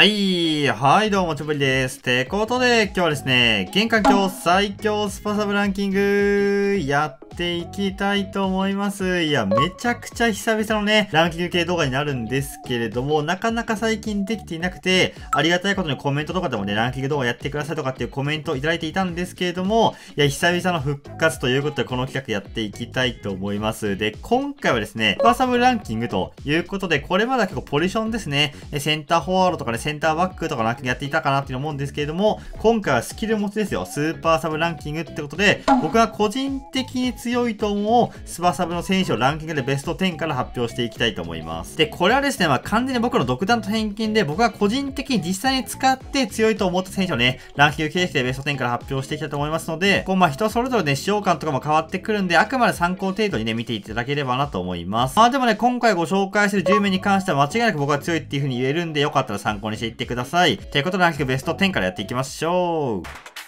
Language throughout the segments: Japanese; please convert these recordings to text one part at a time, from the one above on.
はい、はい、どうも、ちょぶりです。てことで、今日はですね、玄関日最強スパサブランキング、やっしていきたいと思います。いや、めちゃくちゃ久々のね、ランキング系動画になるんですけれども、なかなか最近できていなくて、ありがたいことにコメントとかでもね、ランキング動画やってくださいとかっていうコメントをいただいていたんですけれども、いや、久々の復活ということで、この企画やっていきたいと思います。で、今回はですね、ファーサムランキングということで、これまでは結構ポジションですね、センターフォワードとかね、センターバックとかランキングやっていたかなっていうの思うんですけれども、今回はスキル持ちですよ。スーパーサブランキングってことで、僕は個人的に追強いと思う翼部の選手をランキングでベスト10から発表していきたいと思います。で、これはですね、まあ完全に僕の独断と偏見で僕が個人的に実際に使って強いと思った選手をね、ランキング形式でベスト10から発表していきたいと思いますので、こうまあ人それぞれね、使用感とかも変わってくるんで、あくまで参考程度にね、見ていただければなと思います。まあでもね、今回ご紹介する10名に関しては間違いなく僕は強いっていう風に言えるんで、よかったら参考にしていってください。ということで、ランキングベスト10からやっていきましょう。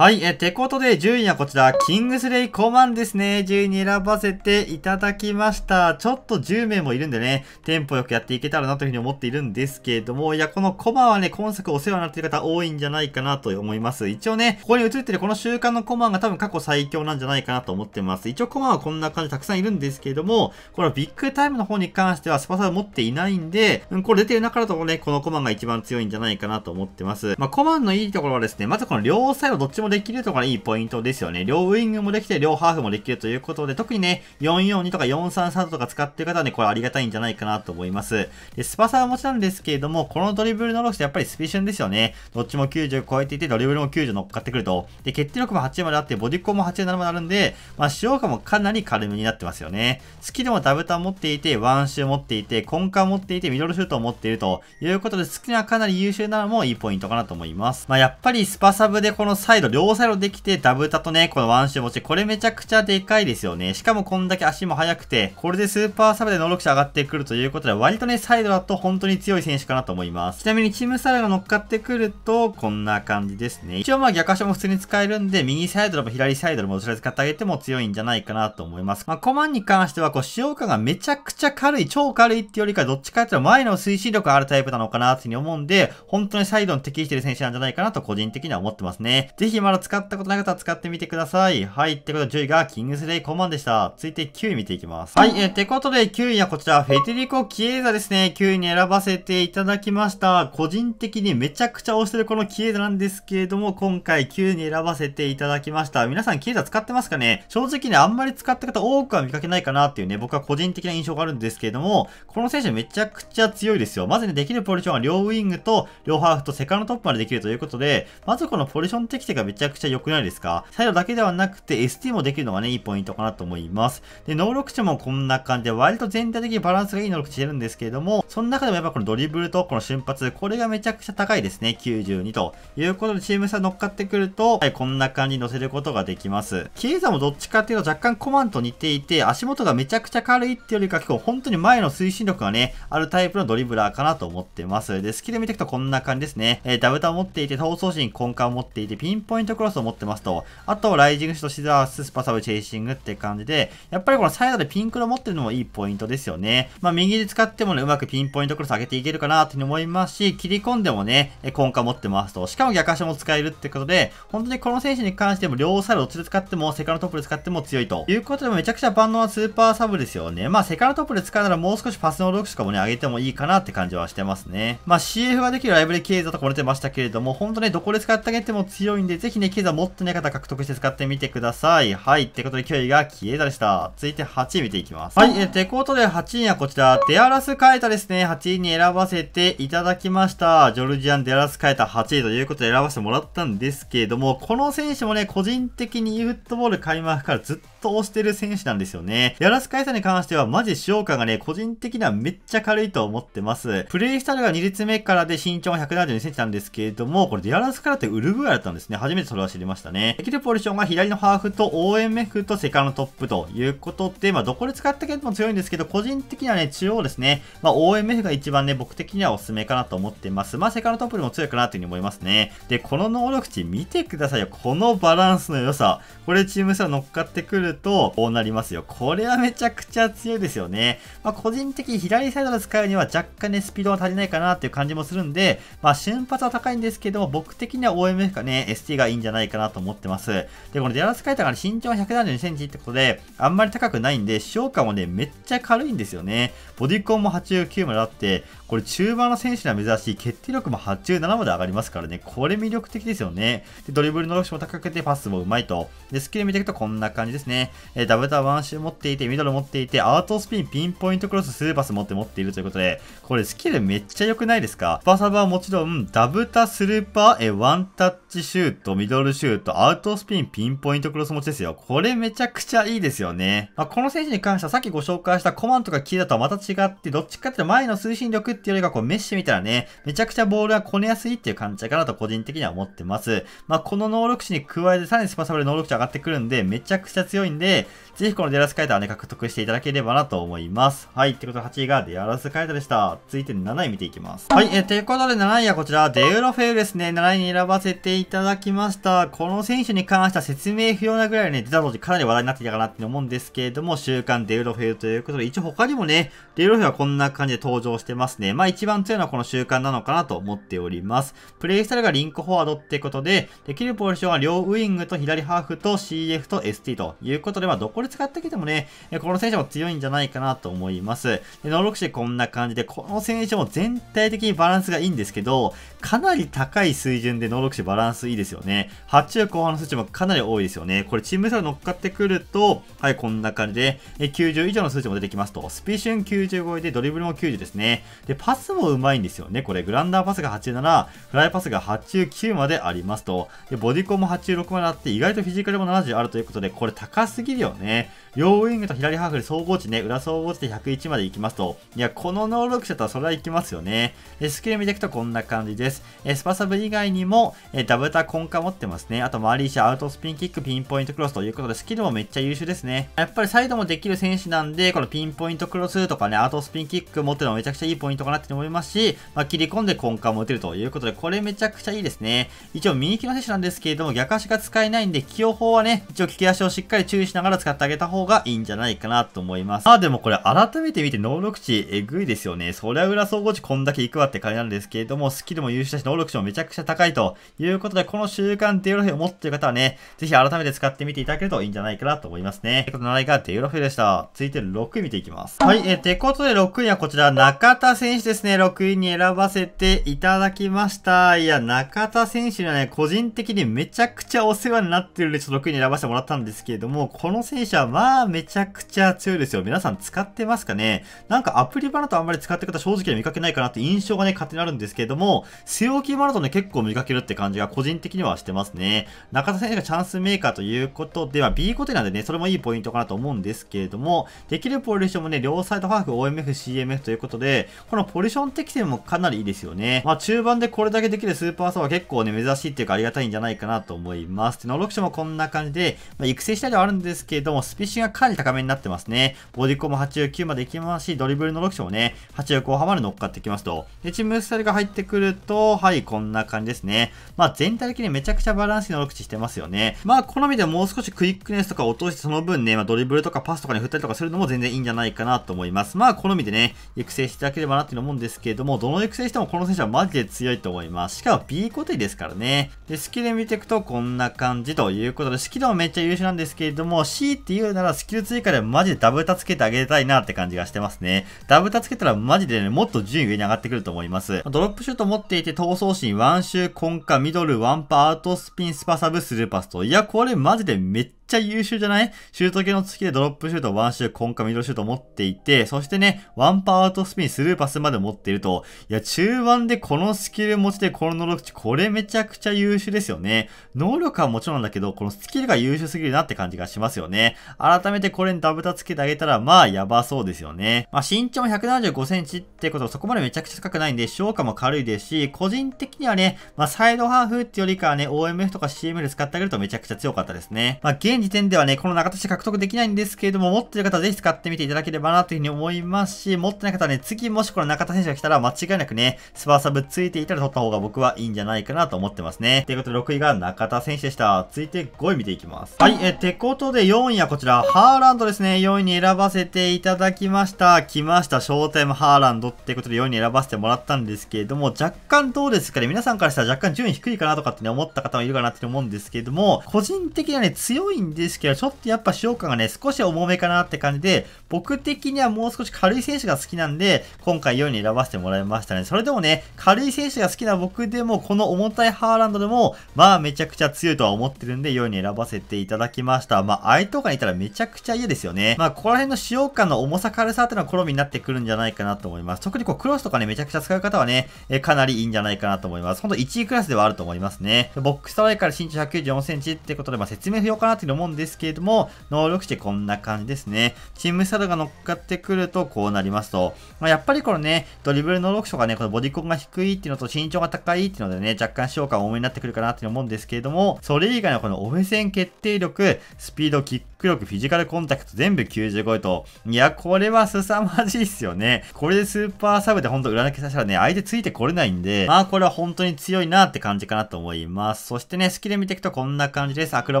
はい、え、てことで順位はこちら、キングスレイコマンですね。順位に選ばせていただきました。ちょっと10名もいるんでね、テンポよくやっていけたらなというふうに思っているんですけれども、いや、このコマはね、今作お世話になっている方多いんじゃないかなと思います。一応ね、ここに映ってるこの週間のコマンが多分過去最強なんじゃないかなと思ってます。一応コマはこんな感じたくさんいるんですけれども、このビッグタイムの方に関してはスパサル持っていないんで、うん、これ出てる中だとね、このコマが一番強いんじゃないかなと思ってます。まあ、コマンのいいところはですね、まずこの両サイドどっちもできるところがいいポイントですよね。両ウイングもできて、両ハーフもできるということで、特にね、442とか433とか使ってる方はね、これありがたいんじゃないかなと思います。で、スパサはもちろんですけれども、このドリブルのロスってやっぱりスピシュンですよね。どっちも90超えていて、ドリブルも90乗っかってくると。で、決定力も8まであって、ボディコンも8 7まであるんで、まあ、使用感もかなり軽めになってますよね。スキルもダブタン持っていて、ワンシュー持っていて、根幹持っていて、ミドルシュートを持っているということで、スキルはかなり優秀なのもいいポイントかなと思います。まあ、やっぱりスパサブでこのサイドーサイドできて、ダブタとね、このワンシュー持ち、これめちゃくちゃでかいですよね。しかもこんだけ足も速くて、これでスーパーサブで能力者上がってくるということで、割とね、サイドだと本当に強い選手かなと思います。ちなみにチームサイドが乗っかってくると、こんな感じですね。一応まあ逆足も普通に使えるんで、右サイドでも左サイドでもどちら使ってあげても強いんじゃないかなと思います。まあコマンに関しては、こう、使用感がめちゃくちゃ軽い、超軽いってよりか、どっちかっていうと前の推進力があるタイプなのかなっていうふうに思うんで、本当にサイドに適してる選手なんじゃないかなと個人的には思ってますね。ぜひまだ使ったことない方は使ってみてください。はい。ってことで10位がキングスレイコマンでした。続いて9位見ていきます。はい。えー、てことで9位はこちら、フェテリコ・キエーザですね。9位に選ばせていただきました。個人的にめちゃくちゃ推してるこのキエーザなんですけれども、今回9位に選ばせていただきました。皆さんキエーザ使ってますかね正直ね、あんまり使った方多くは見かけないかなっていうね、僕は個人的な印象があるんですけれども、この選手めちゃくちゃ強いですよ。まずね、できるポジションは両ウィングと両ハーフとセカンドトップまでできるということで、まずこのポジション適性がめちゃくちゃ良くないですかサイドだけではなくて ST もできるのがね、いいポイントかなと思います。で、能力値もこんな感じで、割と全体的にバランスがいい能力値してるんですけれども、その中でもやっぱこのドリブルとこの瞬発、これがめちゃくちゃ高いですね。92ということで、チーム差乗っかってくると、はい、こんな感じに乗せることができます。キーザもどっちかっていうと若干コマンと似ていて、足元がめちゃくちゃ軽いっていうよりか結構本当に前の推進力がね、あるタイプのドリブラーかなと思ってます。で、スキル見ていくとこんな感じですね。えー、ダブタを持っていて、闘争心根幹を持っていて、ピンポイントイントクロスを持ってますと、あと、ライジングシュート、シザース、スパサブ、チェイシングって感じで、やっぱりこのサイドでピンクロ持ってるのもいいポイントですよね。まあ、右で使ってもね、うまくピンポイントクロス上げていけるかなというふうに思いますし、切り込んでもね、根幹持ってますと、しかも逆足も使えるってことで、本当にこの選手に関しても両サイドどっちで使っても、セカンドトップで使っても強いということで、めちゃくちゃ万能なスーパーサブですよね。まあ、セカンドトップで使うならもう少しパス能力しかもね、上げてもいいかなって感じはしてますね。まあ、CF ができるライブで経だとこれてましたけれども、本当ね、どこで使ってあげても強いんで、ぜひぜひね、経済持ってない方獲得して使ってみてください。はい。ってことで、9位が消えたでした。続いて8位見ていきます。はい。えー、てことで、8位はこちら、デアラスカエタですね。8位に選ばせていただきました。ジョルジアン・デアラスカエタ8位ということで選ばせてもらったんですけれども、この選手もね、個人的に e フットボール開幕からずっと倒してる選手なんですよね。やらす回数に関してはマジ塩川がね、個人的にはめっちゃ軽いと思ってます。プレイスタイルが2列目からで身長が172センチなんですけれども、これでアラスからってウルグアイだったんですね。初めてそれは知りましたね。できるポジションが左のハーフと OMF とセカンドトップということで、まあどこで使ったけども強いんですけど、個人的にはね、中央ですね。まあ OMF が一番ね、僕的にはおすすめかなと思ってます。まあセカンドトップでも強いかなというふうに思いますね。で、この能力値見てくださいよ。このバランスの良さ。これチーム差乗っかってくるると、こうなりますよ。これはめちゃくちゃ強いですよね。まあ、個人的に左サイドで使うには若干ね、スピードが足りないかなっていう感じもするんで、まあ、瞬発は高いんですけど僕的には OMF かね、ST がいいんじゃないかなと思ってます。で、このデラスカイタが、身長が172センチってことで、あんまり高くないんで、消化感もね、めっちゃ軽いんですよね。ボディコンも89まであって、これ中盤の選手には珍しい決定力も87まで上がりますからね、これ魅力的ですよね。で、ドリブルの力士も高くてパスもうまいと。で、スキル見ていくとこんな感じですね。えー、ダブルタワンシュ持っていて、ミドル持っていて、アートスピン、ピンポイントクロス、スルーパス持って持っているということで、これスキルめっちゃ良くないですかパサブはもちろん、ダブタ、スルーパー、えー、ワンタッチシュート、ミドルシュート、アウトスピン、ピンポイントクロス持ちですよ。これめちゃくちゃいいですよね。まあ、この選手に関してはさっきご紹介したコマンとかキーだとはまた違って、どっちかっていうと前の推進力っていうよりかこうメッシュ見たらね、めちゃくちゃボールがこねやすいっていう感じかなと個人的には思ってます。まあ、この能力値に加えてさらにスパサブで能力値上がってくるんで、めちゃくちゃ強いんで、ぜひこのデアラスカイターね、獲得していただければなと思います。はい。ってことで8位がデアラスカイターでした。続いて7位見ていきます。はい。えー、ということで7位はこちら、デウロフェウですね。7位に選ばせていただきました。この選手に関しては説明不要なぐらいね、出た当時かなり話題になっていたかなって思うんですけれども、週刊デウロフェウということで、一応他にもね、デウロフェウはこんな感じで登場してますね。まあ一番強いのはこの週刊なのかなと思っております。プレイスタイルがリンクフォワードってことで、できるポジションは両ウイングと左ハーフと CF と ST といういうことで、まあ、どこで使ってきてもね、この選手も強いんじゃないかなと思います。で、能力値こんな感じで、この選手も全体的にバランスがいいんですけど、かなり高い水準で能力値バランスいいですよね。8注後半の数値もかなり多いですよね。これチーム差が乗っかってくると、はい、こんな感じで、え90以上の数値も出てきますと、スピーシュン90超えでドリブルも90ですね。で、パスもうまいんですよね。これ、グランダーパスが87、フライパスが89までありますと、で、ボディコンも86まであって、意外とフィジカルも70あるということで、これ高すぎるよね。両ウィングと左ハーフで総合値ね、裏総合値で101までいきますと、いや、この能力者とはそれはいきますよね。で、スキル見ていくとこんな感じです。です。えスパサブ以外にも、えダブタコンカ持ってますね。あと、回り石、アウトスピンキック、ピンポイントクロスということで、スキルもめっちゃ優秀ですね。やっぱりサイドもできる選手なんで、このピンポイントクロスとかね、アウトスピンキック持ってるのめちゃくちゃいいポイントかなって思いますし、まあ、切り込んでコンカ持てるということで、これめちゃくちゃいいですね。一応、右利きの選手なんですけれども、逆足が使えないんで、起用法はね、一応利き足をしっかり注意しながら使ってあげた方がいいんじゃないかなと思います。あ、でもこれ改めて見て能力値えぐいですよね。そりゃ裏総合値こんだけいくわって感じなんですけれども、スキルも優優秀だし、能力値もめちゃくちゃ高いということで、この習慣デュロフェを持っている方はね、ぜひ改めて使ってみていただけるといいんじゃないかなと思いますね。ということで、7位がデュロフェでした。続いて6位見ていきます。はい、えー、てことで6位はこちら、中田選手ですね、6位に選ばせていただきました。いや、中田選手にはね、個人的にめちゃくちゃお世話になってるんで、ちょっと6位に選ばせてもらったんですけれども、この選手はまあ、めちゃくちゃ強いですよ。皆さん使ってますかねなんかアプリバナとあんまり使ってる方正直に見かけないかなって印象がね、勝手になるんですけれども、背気きマラソンで結構見かけるって感じが個人的にはしてますね。中田選手がチャンスメーカーということで、は B 固定なんでね、それもいいポイントかなと思うんですけれども、できるポジションもね、両サイドハーフ、OMF、CMF ということで、このポジション適性もかなりいいですよね。まあ中盤でこれだけできるスーパーソーは結構ね、珍しいっていうかありがたいんじゃないかなと思います。で、ノロクションもこんな感じで、まあ、育成したりはあるんですけれども、スピッシュがかなり高めになってますね。ボディコも89までいきますし、ドリブルロションもね、80後半まで乗っかってきますと。で、チームスタイルが入ってくると、はい、こんな感じですね。まあ、全体的にめちゃくちゃバランスの口してますよね。まあ、好みでもう少しクイックネスとか落として、その分ね、まあ、ドリブルとかパスとかに振ったりとかするのも全然いいんじゃないかなと思います。まあ、好みでね、育成していただければなって思うんですけれども、どの育成してもこの選手はマジで強いと思います。しかも B 固定ですからね。で、スキル見ていくとこんな感じということで、スキルもめっちゃ優秀なんですけれども、C って言うならスキル追加でマジでダブタつけてあげたいなって感じがしてますね。ダブタつけたらマジでね、もっと順位上に上がってくると思います。ドロップシュート持っていて、て闘争心、ワンシュー、コンカ、ミドル、ワンパ、アートスピン、スパサブ、スルーパスと。いや、これマジでめっちゃ優秀じゃないシュート系の月でドロップシュート、ワンシュート、コンカ、ミドルシュート持っていて、そしてね、ワンパワーアウトスピン、スルーパスまで持っていると、いや、中盤でこのスキル持ちでこの能力値、これめちゃくちゃ優秀ですよね。能力はもちろんだけど、このスキルが優秀すぎるなって感じがしますよね。改めてこれにダブタつけてあげたら、まあ、やばそうですよね。まあ、身長も175センチってことはそこまでめちゃくちゃ高くないんで、消化も軽いですし、個人的にはね、まあ、サイドハーフってよりかはね、OMF とか CM で使ってあげるとめちゃくちゃ強かったですね。まあ、現時点ではね、この中田氏獲得できないんですけれども、持ってる方はぜひ使ってみていただければなというふうに思いますし、持ってない方はね、次もしこの中田選手が来たら間違いなくね、スパーサブついていたら取った方が僕はいいんじゃないかなと思ってますね。ということで6位が中田選手でした。続いて5位見ていきます。はい、え、てことで4位はこちら、ハーランドですね。4位に選ばせていただきました。来ました、ショータイムハーランドってことで4位に選ばせてもらったんですけれども、若干どうですかね、皆さんからしたら若干順位低いかなとかってね、思った方もいるかなって思うんですけれども、個人的にはね、強いんですけど、ちょっとやっぱ使用感がね、少し重めかなって感じで、僕的にはもう少し軽い選手が好きなんで、今回4位に選ばせてもらいましたね。それでもね、軽い選手が好きな僕でも、この重たいハーランドでも、まあめちゃくちゃ強いとは思ってるんで、4位に選ばせていただきました。まあ、相手とかにいたらめちゃくちゃ嫌ですよね。まあ、ここら辺の使用感の重さ軽さっていうのは好みになってくるんじゃないかなと思います。特にこう、クロスとかね、めちゃくちゃ使う方はね、えかなりいいんじゃないかなと思います。ほんと1位クラスではあると思いますね。ボックストライから身長194センチってことで、まあ、説明不要かなっていうのも思うんですけれども、能力値こんな感じですね。チームサドが乗っかってくるとこうなりますと、まあ、やっぱりこのね、ドリブル能力書がね、このボディコンが低いっていうのと身長が高いっていうのでね、若干消化感多めになってくるかなって思うんですけれども、それ以外のこのオフェセン決定力、スピード、キック力、フィジカルコンタクト全部95位と、いや、これは凄まじいっすよね。これでスーパーサブでほんと裏抜けさせたらね、相手ついてこれないんで、まあこれは本当に強いなって感じかなと思います。そしてね、スキル見ていくとこんな感じです。アクロ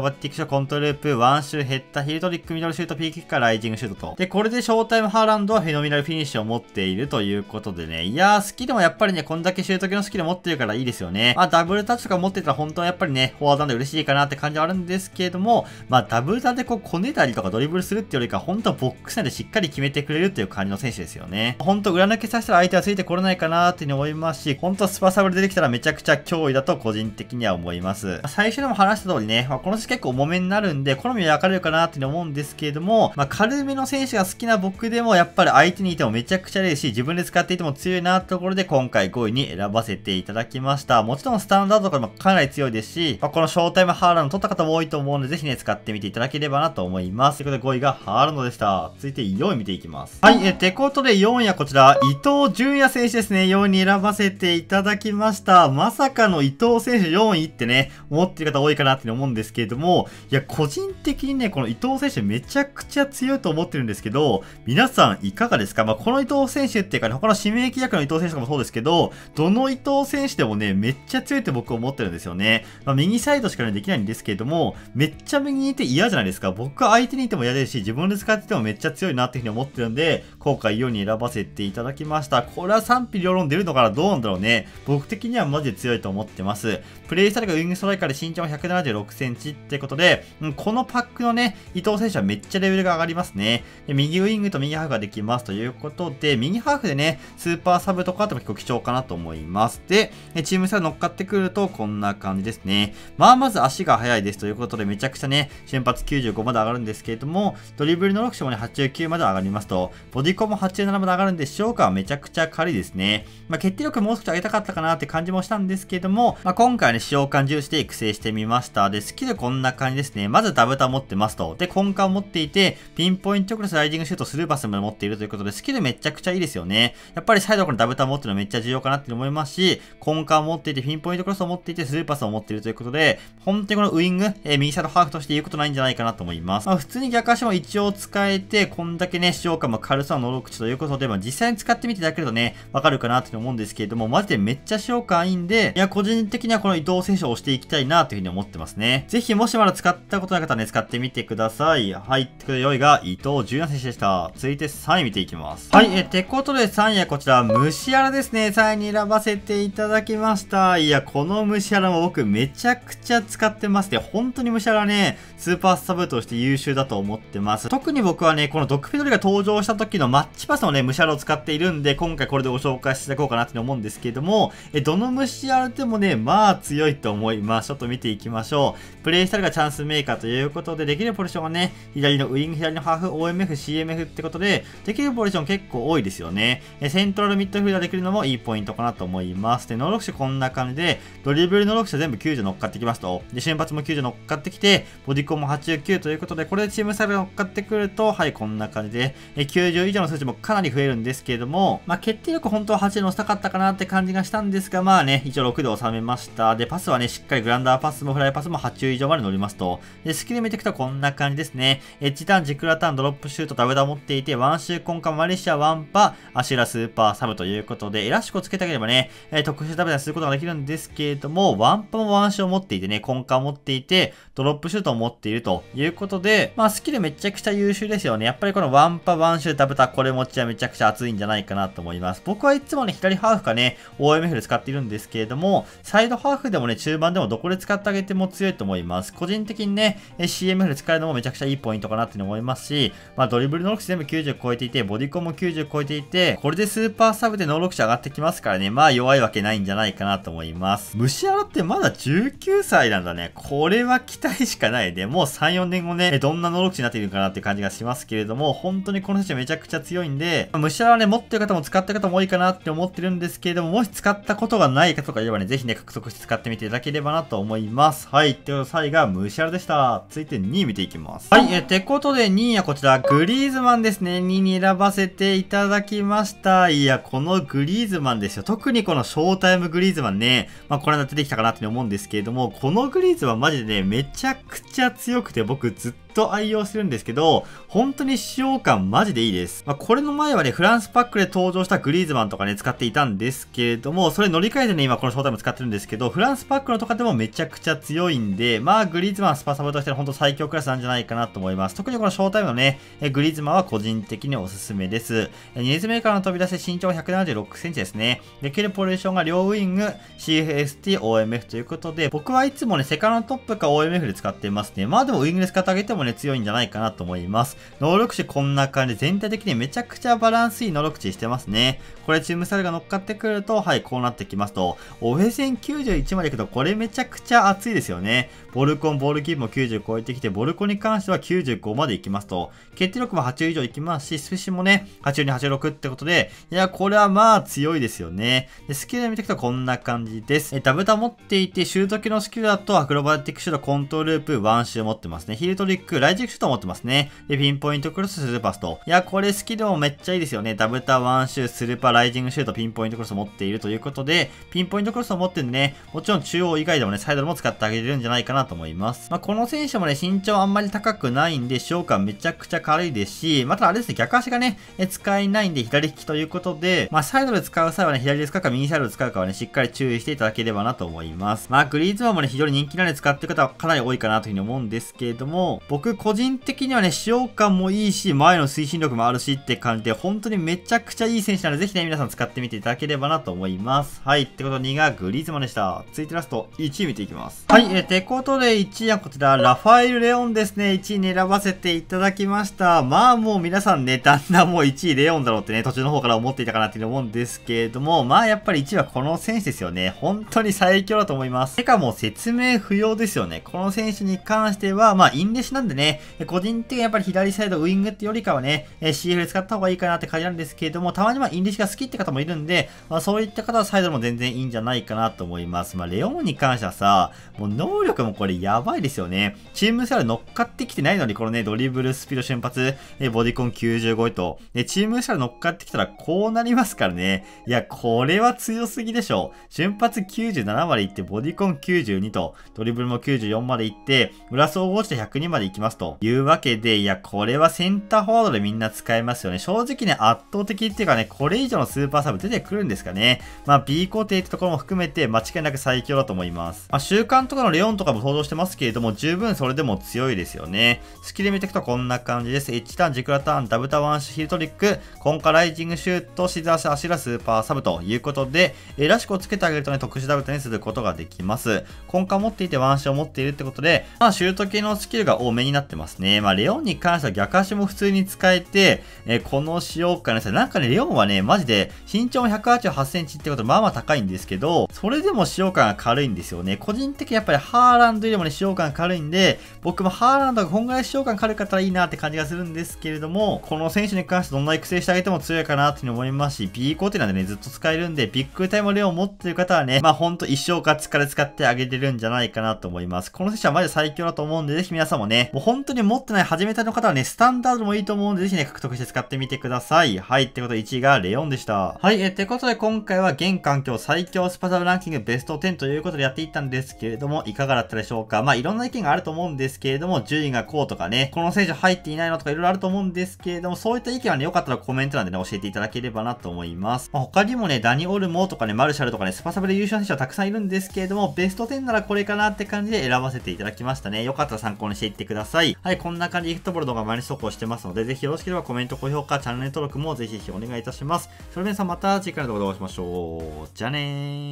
バティックシコントロールループ、ワンシューッっー、ヒルトリック、ミドルシュート、ピーキックからライジングシュートと。で、これでショータイムハーランドはフェノミナルフィニッシュを持っているということでね。いやー、スキルもやっぱりね、こんだけシュート系のスキル持ってるからいいですよね。まあ、ダブルタッチとか持ってたら本当はやっぱりね、フォワードなんで嬉しいかなって感じはあるんですけれども、まあ、ダブルタでこう、こねたりとかドリブルするってよりか、本当はボックス内でしっかり決めてくれるっていう感じの選手ですよね。本当裏抜けさせたら相手はついてこれないかなーって思いますし、本当スパサブル出てきたらめちゃくちゃ脅威だと個人的には思います。最初でも話した通りね、まあ、この試結構重めになるんで、好みは分かれるかなって思うんですけれども、まあ、軽めの選手が好きな僕でも、やっぱり相手にいてもめちゃくちゃですし、自分で使っていても強いなってところで、今回5位に選ばせていただきました。もちろんスタンダードとかでもかなり強いですし、まあ、このショータイムハーランド取った方も多いと思うので、ぜひね、使ってみていただければなと思います。ということで5位がハーランドでした。続いて4位見ていきます。はい、え、てことで4位はこちら、伊藤純也選手ですね、4位に選ばせていただきました。まさかの伊藤選手4位ってね、思ってる方多いかなって思うんですけれども、いや、こ個人的にね、この伊藤選手めちゃくちゃ強いと思ってるんですけど、皆さんいかがですかまあ、この伊藤選手っていうかね、他の指名契約の伊藤選手とかもそうですけど、どの伊藤選手でもね、めっちゃ強いって僕は思ってるんですよね。まあ、右サイドしか、ね、できないんですけれども、めっちゃ右にいて嫌じゃないですか。僕は相手にいても嫌ですし、自分で使っててもめっちゃ強いなっていうふうに思ってるんで、今回4に選ばせていただきました。これは賛否両論出るのかなどうなんだろうね。僕的にはマジで強いと思ってます。プレイスタイルがウィングストライカーで身長176センチってことで、うんこのパックのね、伊藤選手はめっちゃレベルが上がりますね。で右ウィングと右ハーフができますということで、右ハーフでね、スーパーサブとかあっても結構貴重かなと思います。で、チーム差乗っかってくるとこんな感じですね。まあ、まず足が速いですということで、めちゃくちゃね、瞬発95まで上がるんですけれども、ドリブルの6種もね、89まで上がりますと、ボディコンも87まで上がるんで、しょうかめちゃくちゃ軽いですね。まあ、決定力もう少し上げたかったかなって感じもしたんですけれども、まあ、今回ね、使用感重視で育成してみました。で、スキルこんな感じですね。ままずダブタ持ってますと。で、根幹を持っていて、ピンポイントクロス、ライディングシュート、スルーパスまで持っているということで、スキルめちゃくちゃいいですよね。やっぱりサイドこのダブタ持ってるのめっちゃ重要かなって思いますし、根幹を持っていて、ピンポイントクロスを持っていて、スルーパスを持っているということで、本当にこのウイング、えー、右サイドハーフとして言うことないんじゃないかなと思います。まあ、普通に逆足も一応使えて、こんだけね、使用感も軽さの能力値ということで、まあ、実際に使ってみていただけるとね、わかるかなって思うんですけれども、マジでめっちゃ使用感いいんで、いや、個人的にはこの伊藤選手を押していきたいなというふうに思ってますね。ぜひもしまだ使ったこと方ね、使ってみてください。はい、ということで4位が伊藤純也選手でした。続いて3位見ていきます。はい、え、てことで3位はこちら、虫アラですね。3位に選ばせていただきました。いや、この虫アラも僕めちゃくちゃ使ってまして、本当に虫アラね、スーパースタブとして優秀だと思ってます。特に僕はね、このドッグフィドリが登場した時のマッチパスのね、虫アラを使っているんで、今回これでご紹介していこうかなって思うんですけれども、え、どの虫アラでもね、まあ強いと思います。ちょっと見ていきましょう。プレイスタイルがチャンスメーカーということで、できるポジションはね、左のウイング、左のハーフ、OMF、CMF ってことで、できるポジション結構多いですよね。えセントラルミッドフィルダーできるのもいいポイントかなと思います。で、能力者こんな感じで、ドリブル能力者全部90乗っかってきますと。で、瞬発も90乗っかってきて、ボディコンも89ということで、これでチームサイド乗っかってくると、はい、こんな感じで、え90以上の数値もかなり増えるんですけれども、まあ、決定力本当は8乗せたかったかなって感じがしたんですが、まあね、一応6で収めました。で、パスはね、しっかりグランダーパスもフライパスも8以上まで乗りますと。でで、スキル見ていくとこんな感じですね。エッジターン、ジクラターン、ドロップシュート、ダブダ持っていて、ワンシューコンカ、マリシア、ワンパ、アシュラスーパーサブということで、エラシコつけたければね、え特殊ダブダすることができるんですけれども、ワンパもワンシュを持っていてね、コンカ持っていて、ドロップシュートを持っているということで、まあスキルめちゃくちゃ優秀ですよね。やっぱりこのワンパ、ワンシュー、ダブダ、これ持ちはめちゃくちゃ熱いんじゃないかなと思います。僕はいつもね、左ハーフかね、OMF で使っているんですけれども、サイドハーフでもね、中盤でもどこで使ってあげても強いと思います。個人的にね、え CMF で使えるのもめちゃくちゃいいポイントかなって思いますし、まあ、ドリブル能力値全部90超えていて、ボディコンも90超えていて、これでスーパーサブで能力値上がってきますからね、まあ弱いわけないんじゃないかなと思います。虫洗ってまだ19歳なんだね。これは期待しかないで、もう3、4年後ね、どんな能力値になっているかなって感じがしますけれども、本当にこの人めちゃくちゃ強いんで、虫洗はね、持ってる方も使った方も多いかなって思ってるんですけれども、もし使ったことがない方とかいればね、ぜひね、獲得して使ってみていただければなと思います。はい、ということで最後は虫洗でした。続いて2位見ていきますはいえてことで2位はこちらグリーズマンですね2位に選ばせていただきましたいやこのグリーズマンですよ特にこのショータイムグリーズマンねまあこれ間出てきたかなって思うんですけれどもこのグリーズマンマジでねめちゃくちゃ強くて僕ずっとと愛用するんですけど、本当に使用感マジでいいです。まあ、これの前はね、フランスパックで登場したグリーズマンとかね、使っていたんですけれども、それ乗り換えてね、今このショータイム使ってるんですけど、フランスパックのとかでもめちゃくちゃ強いんで、まあ、グリーズマンスパサブとしての本当最強クラスなんじゃないかなと思います。特にこのショータイムのね、グリーズマンは個人的におすすめです。2列目からの飛び出し身長176センチですね。できるポジションが両ウイング、CFST、OMF ということで、僕はいつもね、セカンドトップか OMF で使ってますね。まあでもウイングで使ってあげてももね、強いんじゃないかなと思います。能力値こんな感じ。全体的にめちゃくちゃバランスいい能力値してますね。これチームサルが乗っかってくると、はい、こうなってきますと、オフェ戦91までいくと、これめちゃくちゃ熱いですよね。ボルコン、ボールキープも90超えてきて、ボルコンに関しては95までいきますと、決定力も80以上いきますし、スペシもね、82、86ってことで、いや、これはまあ強いですよね。でスキルで見ていくとこんな感じです。え、ダブタ持っていて、シュート系のスキルだと、アクロバティックシュート、コントループ、ワンシュー持ってますね。ヒールトリックク、ライジェと思ってますね。で、ピンポイントクロス、スルーパスと。いや、これスキルもめっちゃいいですよね。ダブタ、ワンシュー、スルーパー、ライジングシュート、ピンポイントクロス持っているということで、ピンポイントクロスを持ってるんでね、もちろん中央以外でもね、サイドルも使ってあげれるんじゃないかなと思います。まあ、この選手もね、身長あんまり高くないんで、召感めちゃくちゃ軽いですし、またあれですね、逆足がね、え使えないんで左利きということで、まあ、サイドで使う際はね、左で使うか右サイドで使うかはね、しっかり注意していただければなと思います。まあ、グリーズマンもね、非常に人気なんで使ってる方はかなり多いかなというふうに思うんですけれども、僕個人的にはね、使用感もいいし、前の推進力もあるしって感じで、本当にめちゃくちゃいい選手なので、ぜひね、皆さん使ってみていただければなと思います。はい。ってこと2がグリーズマンでした。続いてラスト、1位見ていきます。はい。えー、てことで1位はこちら、ラファエル・レオンですね。1位に選ばせていただきました。まあもう皆さんね、だんだんもう1位レオンだろうってね、途中の方から思っていたかなっていう思うんですけれども、まあやっぱり1位はこの選手ですよね。本当に最強だと思います。てかもう説明不要ですよね。この選手に関しては、まあ、インレシなんででね、個人的にやっぱり左サイドウィングってよりかはね、CF で使った方がいいかなって感じなんですけれども、たまにはインディシが好きって方もいるんで、まあ、そういった方はサイドも全然いいんじゃないかなと思います。まあ、レオンに関してはさ、もう能力もこれやばいですよね。チームスラル乗っかってきてないのに、このね、ドリブル、スピード瞬発、ボディコン95位と、チームスラル乗っかってきたらこうなりますからね。いや、これは強すぎでしょ。瞬発97までいって、ボディコン92と、ドリブルも94までいって、裏総合ちて102まで行ききますというわけで、いや、これはセンターフォワードでみんな使えますよね。正直ね、圧倒的っていうかね、これ以上のスーパーサブ出てくるんですかね。まあ、B 固定ってところも含めて、間違いなく最強だと思います。まあ、週刊とかのレオンとかも登場してますけれども、十分それでも強いですよね。スキル見ていくとこんな感じです。ジターン、ジクラターン、ダブタワンシュ、ヒルトリック、コンカライジングシュート、シザーシュアシラ、スーパーサブということで、えらしくをつけてあげるとね、特殊ダブタにすることができます。コンカ持っていてワンシュを持っているってことで、まあ、シュート系のスキルが多めにになってますね。まあ、レオンに関しては逆足も普通に使えて、えー、この使用感ですね。なんかね、レオンはね、マジで身長も188センチってことまあまあ高いんですけど、それでも使用感が軽いんですよね。個人的にやっぱりハーランドよりもね、使用感軽いんで、僕もハーランドがこんぐらい使用感軽かったらいいなって感じがするんですけれども、この選手に関してどんな育成してあげても強いかなっていうに思いますし、B コーティなんでね、ずっと使えるんで、ビッグタイムレオン持ってる方はね、まあほんと一生か疲れ使ってあげてるんじゃないかなと思います。この選手はマジで最強だと思うんで、ぜひ皆さんもね、もう本当に持ってない初めての方はね、スタンダードもいいと思うんで、ぜひね、獲得して使ってみてください。はい、ってことで1位がレオンでした。はい、えー、てことで今回は現環境最強スパサブランキングベスト10ということでやっていったんですけれども、いかがだったでしょうかまあ、いろんな意見があると思うんですけれども、順位がこうとかね、この選手入っていないのとかいろいろあると思うんですけれども、そういった意見はね、よかったらコメント欄でね、教えていただければなと思います。まあ、他にもね、ダニオルモとかね、マルシャルとかね、スパサブで優勝選手はたくさんいるんですけれども、ベスト10ならこれかなって感じで選ばせていただきましたね。よかったら参考にしていってください。さい。はい、こんな感じでフットボール動画毎日投稿してますので、ぜひよろしければコメント、高評価、チャンネル登録もぜひお願いいたします。それでは皆さんまた次回の動画でお会いしましょう。じゃあねー。